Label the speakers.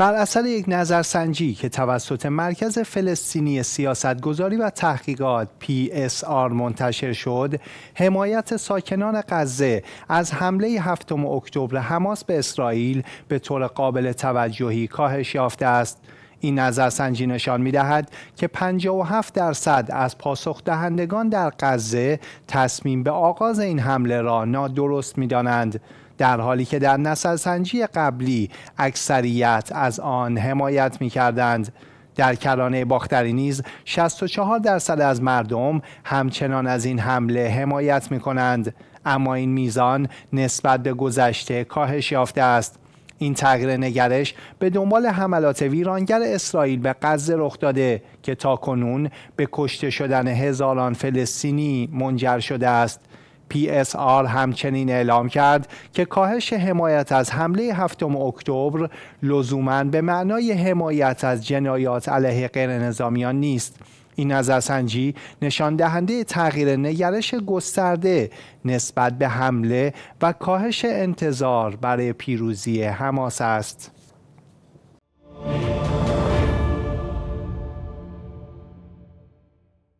Speaker 1: بر اثر یک نظرسنجی که توسط مرکز فلسطینی سیاستگذاری و تحقیقات PSR منتشر شد، حمایت ساکنان غزه از حمله هفتم اکتبر حماس به اسرائیل به طور قابل توجهی کاهش یافته است. این نظرسنجی نشان می دهد که 57 درصد از پاسخ دهندگان در غزه تصمیم به آغاز این حمله را نادرست می دانند. در حالی که در نظرسنجی قبلی اکثریت از آن حمایت می کردند. در کرانه باختری نیز 64 درصد از مردم همچنان از این حمله حمایت می کنند. اما این میزان نسبت به گذشته کاهش یافته است این تغییر نگرش به دنبال حملات ویرانگر اسرائیل به غزه رخ داده که تاکنون به کشته شدن هزاران فلسطینی منجر شده است آر همچنین اعلام کرد که کاهش حمایت از حمله هفتم اکتبر لزوما به معنای حمایت از جنایات علیه نظامیان نیست این نظرسنجی نشان دهنده تغییر نگرش گسترده نسبت به حمله و کاهش انتظار برای پیروزی حماس است.